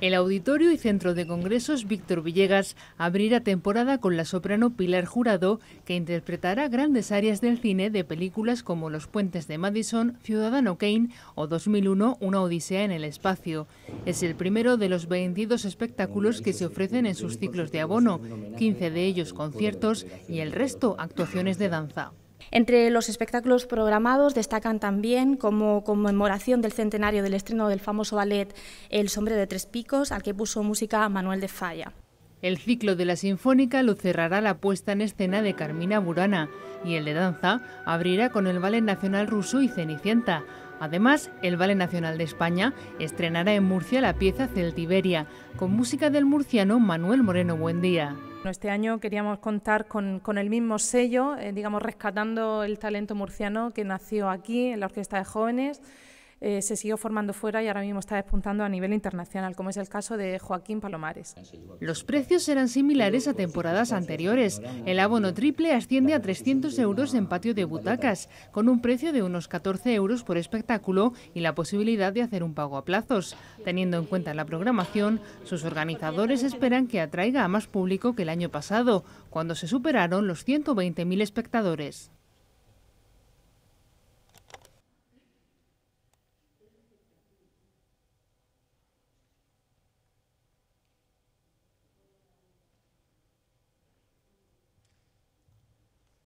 El Auditorio y Centro de Congresos Víctor Villegas abrirá temporada con la soprano Pilar Jurado, que interpretará grandes áreas del cine de películas como Los Puentes de Madison, Ciudadano Kane o 2001, Una Odisea en el Espacio. Es el primero de los 22 espectáculos que se ofrecen en sus ciclos de abono, 15 de ellos conciertos y el resto actuaciones de danza. Entre los espectáculos programados destacan también como conmemoración del centenario del estreno del famoso ballet El Sombre de tres picos, al que puso música Manuel de Falla. El ciclo de la Sinfónica lo cerrará la puesta en escena de Carmina Burana y el de danza abrirá con el Ballet Nacional Ruso y Cenicienta. Además, el Ballet Nacional de España estrenará en Murcia la pieza Celtiberia, con música del murciano Manuel Moreno Buendía. Este año queríamos contar con, el mismo sello, eh, digamos, rescatando el talento murciano que nació aquí en la Orquesta de Jóvenes. Eh, se siguió formando fuera y ahora mismo está despuntando a nivel internacional, como es el caso de Joaquín Palomares. Los precios serán similares a temporadas anteriores. El abono triple asciende a 300 euros en patio de butacas, con un precio de unos 14 euros por espectáculo y la posibilidad de hacer un pago a plazos. Teniendo en cuenta la programación, sus organizadores esperan que atraiga a más público que el año pasado, cuando se superaron los 120.000 espectadores.